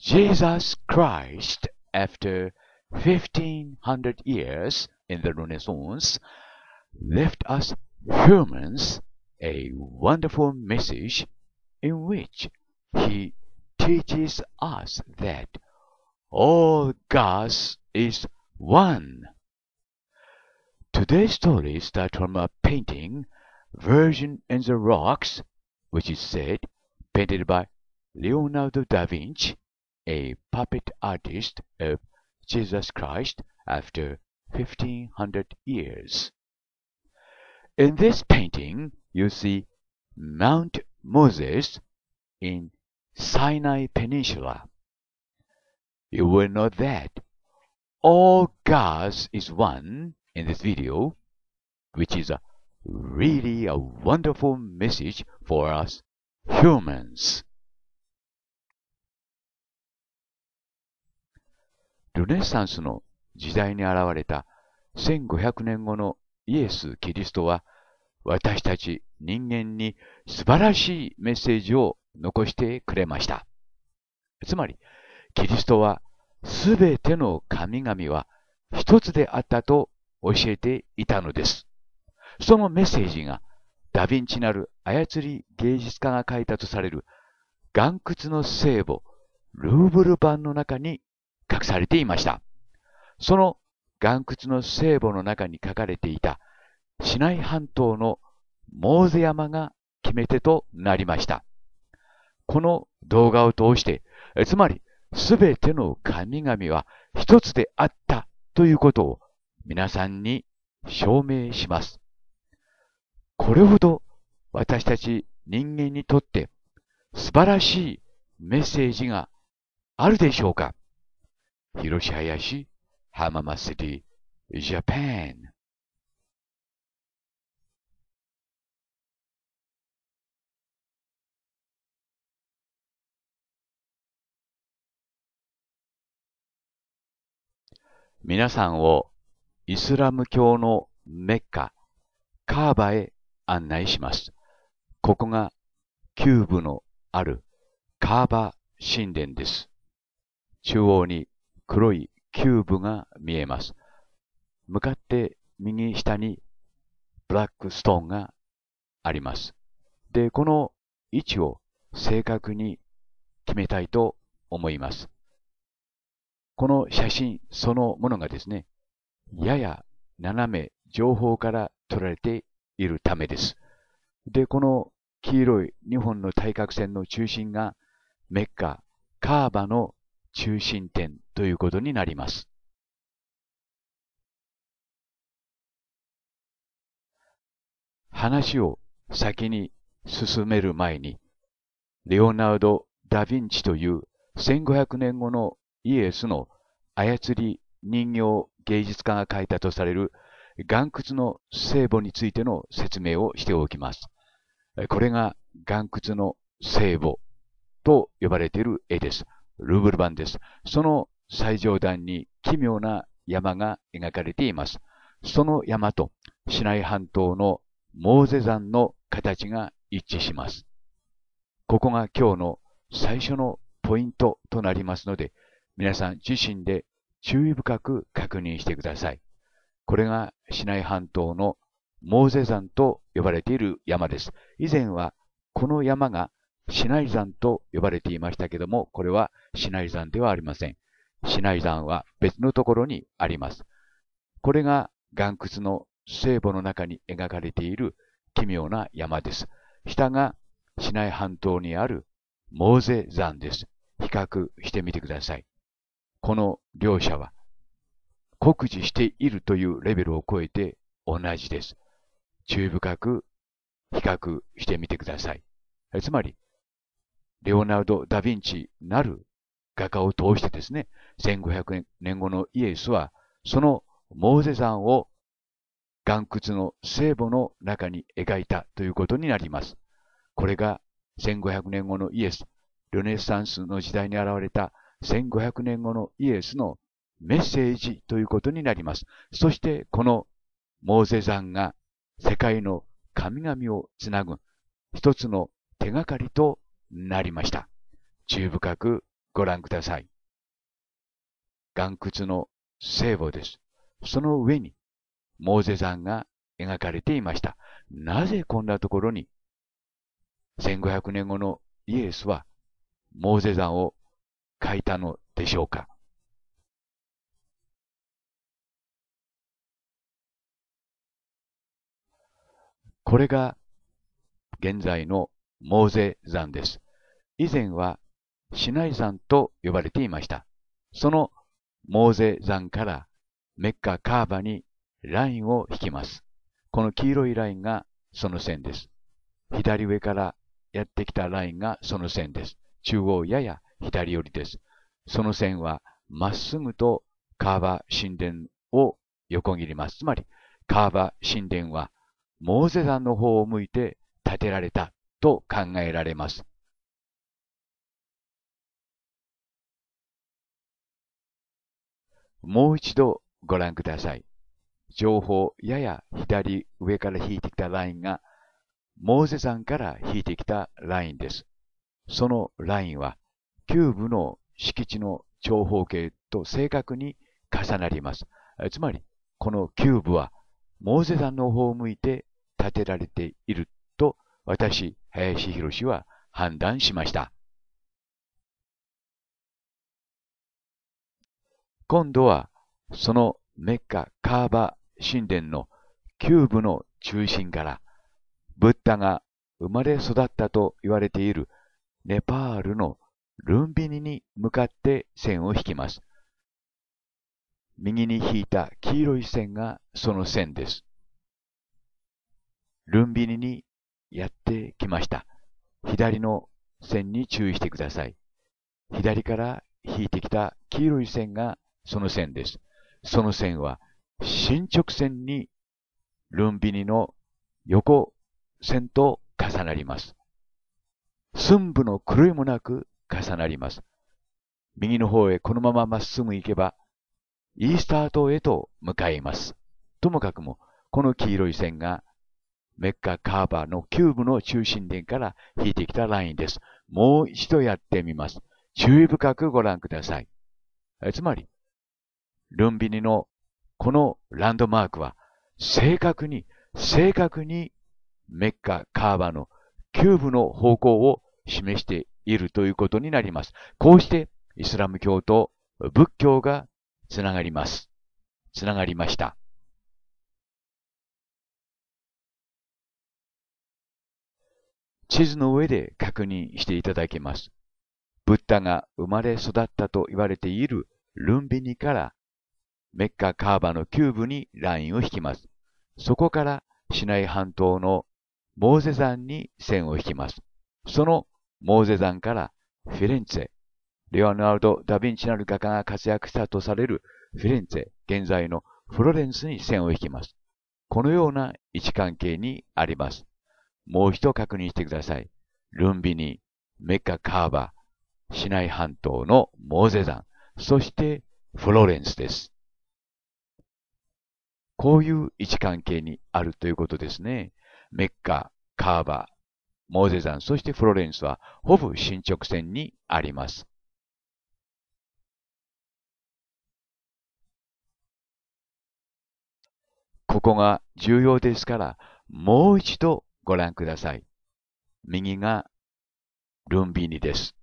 Jesus Christ, after 1500 years in the Renaissance, left us humans a wonderful message in which he teaches us that all God is one. Today's story starts from a painting, Virgin and the Rocks, which is said painted by Leonardo da Vinci a puppet artist of Jesus Christ after 1500 years. In this painting, you see Mount Moses in Sinai Peninsula. You will know that all gods is one in this video, which is a really a wonderful message for us humans. ルネッサンスの時代に現れた1500年後のイエス・キリストは、私たち人間に素晴らしいメッセージを残してくれました。つまり、キリストはすべての神々は一つであったと教えていたのです。そのメッセージがダヴィンチなる操り芸術家が書いたとされる岩屈の聖母ルーブル版の中に隠されていました。その岩窟の聖母の中に書かれていた市内半島のモーゼ山が決め手となりました。この動画を通して、つまり全ての神々は一つであったということを皆さんに証明します。これほど私たち人間にとって素晴らしいメッセージがあるでしょうか広林、浜松 City, j a p 皆さんをイスラム教のメッカ、カーバへ案内します。ここがキューブのあるカーバ神殿です。中央に黒いキューブが見えます。向かって右下にブラックストーンがあります。で、この位置を正確に決めたいと思います。この写真そのものがですね、やや斜め上方から撮られているためです。で、この黄色い2本の対角線の中心がメッカ、カーバの中心点ということになります。話を先に進める前に、レオナルド・ダ・ヴィンチという1500年後のイエスの操り人形芸術家が描いたとされる岩窟の聖母についての説明をしておきます。これが岩窟の聖母と呼ばれている絵です。ルーブル版です。その最上段に奇妙な山が描かれています。その山と市内半島のモーゼ山の形が一致します。ここが今日の最初のポイントとなりますので、皆さん自身で注意深く確認してください。これが市内半島のモーゼ山と呼ばれている山です。以前はこの山がシナイ山と呼ばれていましたけども、これはシナイ山ではありません。シナイ山は別のところにあります。これが岩窟の聖母の中に描かれている奇妙な山です。下がシナイ半島にあるモーゼ山です。比較してみてください。この両者は酷似しているというレベルを超えて同じです。注意深く比較してみてください。つまり、レオナルド・ダ・ヴィンチなる画家を通してですね、1500年後のイエスは、そのモーゼ山を岩窟の聖母の中に描いたということになります。これが1500年後のイエス、ルネサンスの時代に現れた1500年後のイエスのメッセージということになります。そしてこのモーゼ山が世界の神々をつなぐ一つの手がかりとなりました。注意深くご覧ください。岩窟の聖母です。その上に、モーゼ山が描かれていました。なぜこんなところに、1500年後のイエスは、モーゼ山を描いたのでしょうかこれが現在のモーゼ山です。以前はシナイ山と呼ばれていました。そのモーゼ山からメッカ・カーバにラインを引きます。この黄色いラインがその線です。左上からやってきたラインがその線です。中央やや左寄りです。その線はまっすぐとカーバ神殿を横切ります。つまり、カーバ神殿はモーゼ山の方を向いて建てられたと考えられます。もう一度ご覧ください。情報やや左上から引いてきたラインが、モーゼ山から引いてきたラインです。そのラインは、キューブの敷地の長方形と正確に重なります。つまり、このキューブは、モーゼ山の方を向いて建てられている私、林博士は判断しました。今度は、そのメッカ・カーバ神殿のキューブの中心から、ブッダが生まれ育ったと言われているネパールのルンビニに向かって線を引きます。右に引いた黄色い線がその線です。ルンビニにやってきました。左の線に注意してください。左から引いてきた黄色い線がその線です。その線は進直線にルンビニの横線と重なります。寸部の狂いもなく重なります。右の方へこのまままっすぐ行けば、イースター島へと向かいます。ともかくも、この黄色い線がメッカカーバーのキューブの中心点から引いてきたラインです。もう一度やってみます。注意深くご覧ください。つまり、ルンビニのこのランドマークは、正確に、正確にメッカカーバーのキューブの方向を示しているということになります。こうして、イスラム教と仏教がつながります。つながりました。地図の上で確認していただけます。ブッダが生まれ育ったと言われているルンビニからメッカカーバのキューブにラインを引きます。そこからシナイ半島のモーゼ山に線を引きます。そのモーゼ山からフィレンツェ、レオナルド・ダ・ヴィンチなる画家が活躍したとされるフィレンツェ、現在のフロレンスに線を引きます。このような位置関係にあります。もう一度確認してください。ルンビニ、メッカ・カーバ、市内半島のモーゼ山、そしてフロレンスです。こういう位置関係にあるということですね。メッカ、カーバ、モーゼ山、そしてフロレンスはほぼ進捗線にあります。ここが重要ですから、もう一度ご覧ください。右がルンビーニです。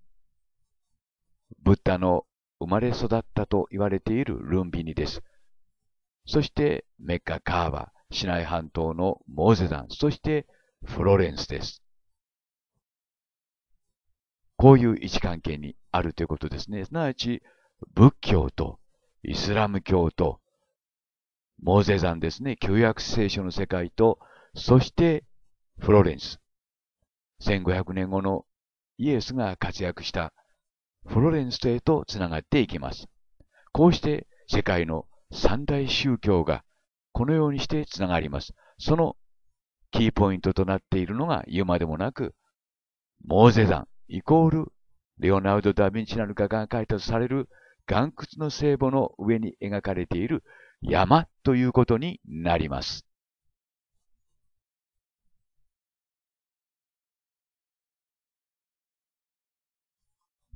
ブッダの生まれ育ったと言われているルンビーニです。そしてメッカ・カーバ、市内半島のモーゼダン、そしてフロレンスです。こういう位置関係にあるということですね。すなわち、仏教とイスラム教とモーゼ山ですね、旧約聖書の世界と、そしてフロレンス。1500年後のイエスが活躍したフロレンスへとつながっていきます。こうして世界の三大宗教がこのようにしてつながります。そのキーポイントとなっているのが言うまでもなく、モーゼ団イコールレオナルド・ダ・ヴィンチなる画が書いたとされる岩窟の聖母の上に描かれている山ということになります。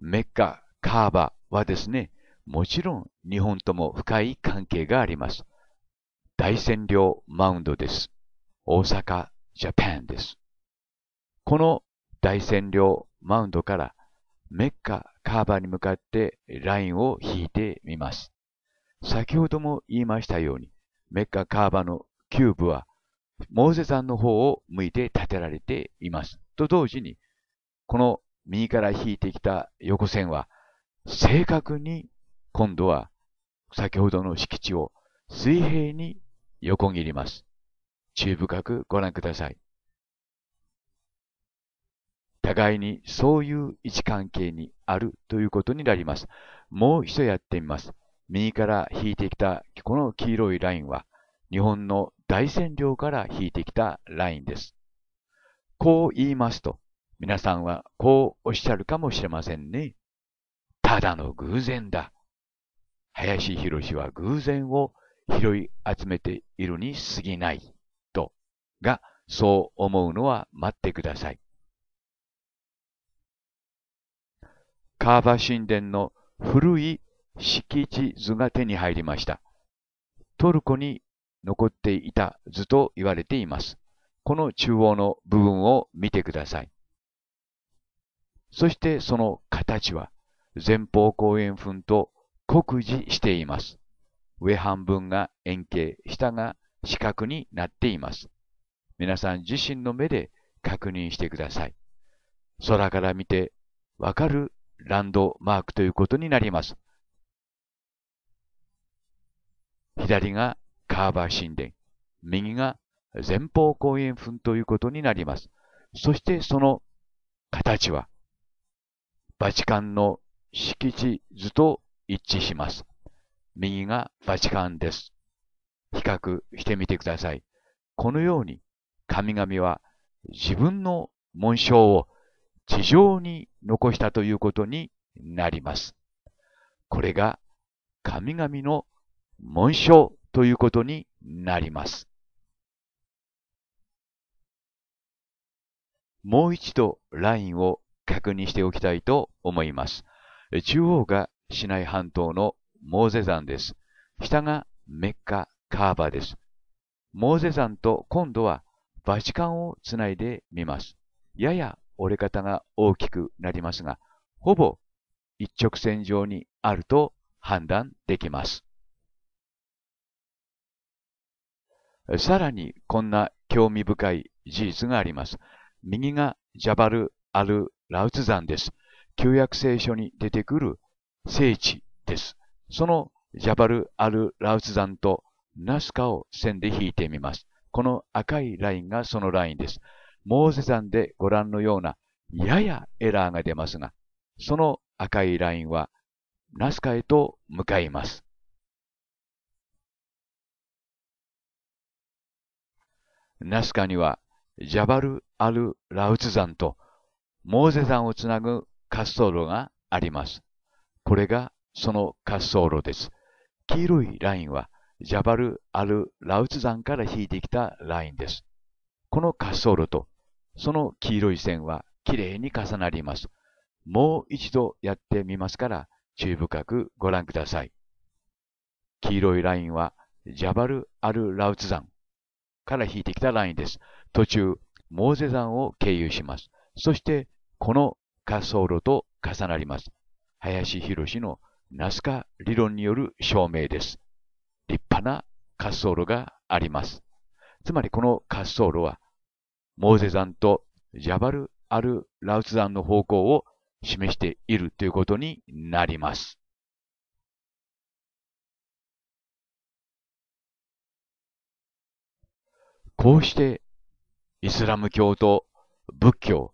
メッカ、カーバはですね、もちろん日本とも深い関係があります。大占領マウンドです。大阪、ジャパンです。この大占領マウンドからメッカ、カーバに向かってラインを引いてみます。先ほども言いましたように、メッカ、カーバのキューブはモーゼ山の方を向いて建てられています。と同時に、この右から引いてきた横線は、正確に今度は先ほどの敷地を水平に横切ります。注意深くご覧ください。互いにそういう位置関係にあるということになります。もう一度やってみます。右から引いてきたこの黄色いラインは、日本の大線量から引いてきたラインです。こう言いますと、皆さんはこうおっしゃるかもしれませんね。ただの偶然だ。林博は偶然を拾い集めているに過ぎないと、が、そう思うのは待ってください。カーバ神殿の古い敷地図が手に入りました。トルコに残っていた図と言われています。この中央の部分を見てください。そしてその形は前方後円墳と酷似しています。上半分が円形、下が四角になっています。皆さん自身の目で確認してください。空から見てわかるランドマークということになります。左がカーバー神殿、右が前方後円墳ということになります。そしてその形はバチカンの敷地図と一致します。右がバチカンです。比較してみてください。このように神々は自分の紋章を地上に残したということになります。これが神々の紋章ということになります。もう一度ラインを確認しておきたいと思います。中央がシナイ半島のモーゼ山です。下がメッカ、カーバです。モーゼ山と今度はバチカンをつないでみます。やや折れ方が大きくなりますが、ほぼ一直線上にあると判断できます。さらにこんな興味深い事実があります。右がジャバル・アル・ラウツ山です。旧約聖書に出てくる聖地です。そのジャバル・アル・ラウツ山とナスカを線で引いてみます。この赤いラインがそのラインです。モーゼ山でご覧のようなややエラーが出ますが、その赤いラインはナスカへと向かいます。ナスカにはジャバル・アル・ラウツ山とモーゼ山をつなぐ滑走路があります。これがその滑走路です。黄色いラインはジャバル・アル・ラウツ山から引いてきたラインです。この滑走路とその黄色い線はきれいに重なります。もう一度やってみますから注意深くご覧ください。黄色いラインはジャバル・アル・ラウツ山から引いてきたラインです。途中、モーゼ山を経由します。そして、この滑走路と重なります。林博のナスカ理論による証明です。立派な滑走路があります。つまりこの滑走路は、モーゼ山とジャバル・アル・ラウツ山の方向を示しているということになります。こうして、イスラム教と仏教、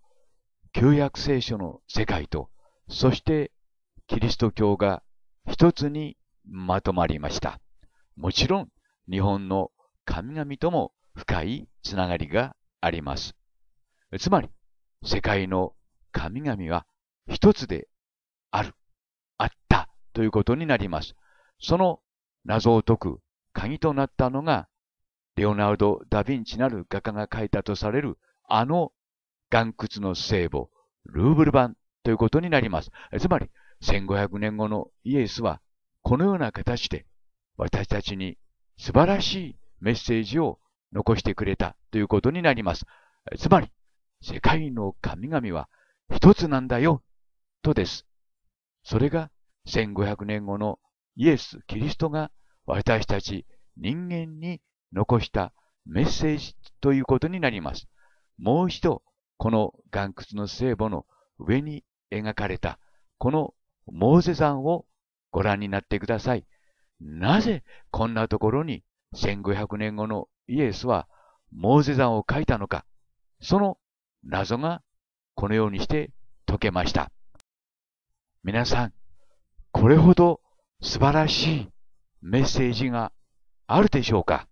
旧約聖書の世界と、そしてキリスト教が一つにまとまりました。もちろん日本の神々とも深いつながりがあります。つまり、世界の神々は一つである、あったということになります。その謎を解く鍵となったのが、レオナルド・ダ・ヴィンチなる画家が描いたとされるあの岩窟の聖母、ルーブル版ということになります。つまり、1500年後のイエスは、このような形で、私たちに素晴らしいメッセージを残してくれたということになります。つまり、世界の神々は一つなんだよ、とです。それが1500年後のイエス・キリストが私たち人間に残したメッセージということになります。もう一度この岩窟の聖母の上に描かれた、このモーゼ山をご覧になってください。なぜこんなところに1500年後のイエスはモーゼ山を描いたのか、その謎がこのようにして解けました。皆さん、これほど素晴らしいメッセージがあるでしょうか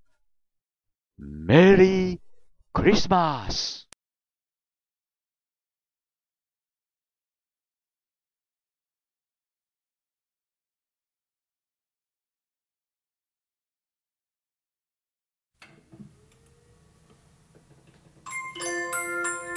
メリークリスマス Thank you.